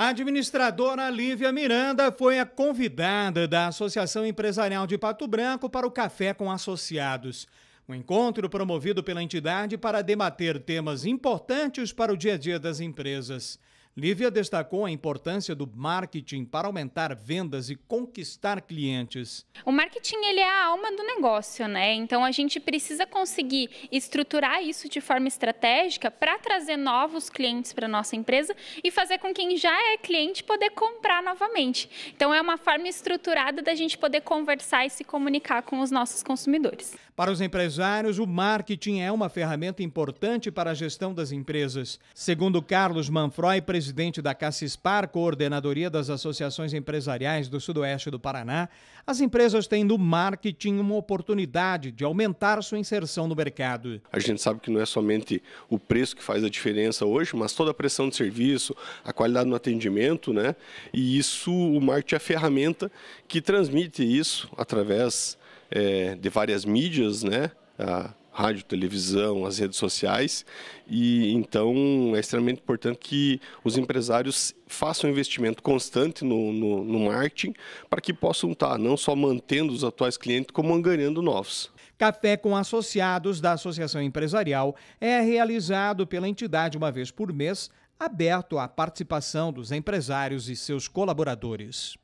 A administradora Lívia Miranda foi a convidada da Associação Empresarial de Pato Branco para o Café com Associados. Um encontro promovido pela entidade para debater temas importantes para o dia a dia das empresas. Lívia destacou a importância do marketing para aumentar vendas e conquistar clientes. O marketing ele é a alma do negócio, né? Então a gente precisa conseguir estruturar isso de forma estratégica para trazer novos clientes para nossa empresa e fazer com quem já é cliente poder comprar novamente. Então é uma forma estruturada da gente poder conversar e se comunicar com os nossos consumidores. Para os empresários, o marketing é uma ferramenta importante para a gestão das empresas. Segundo Carlos Manfroy, presidente presidente da CACISPAR, coordenadoria das associações empresariais do sudoeste do Paraná, as empresas têm no marketing uma oportunidade de aumentar sua inserção no mercado. A gente sabe que não é somente o preço que faz a diferença hoje, mas toda a pressão de serviço, a qualidade no atendimento, né? E isso, o marketing é a ferramenta que transmite isso através é, de várias mídias, né? A rádio, televisão, as redes sociais. E então é extremamente importante que os empresários façam um investimento constante no, no, no marketing para que possam estar não só mantendo os atuais clientes, como ganhando novos. Café com associados da Associação Empresarial é realizado pela entidade uma vez por mês, aberto à participação dos empresários e seus colaboradores.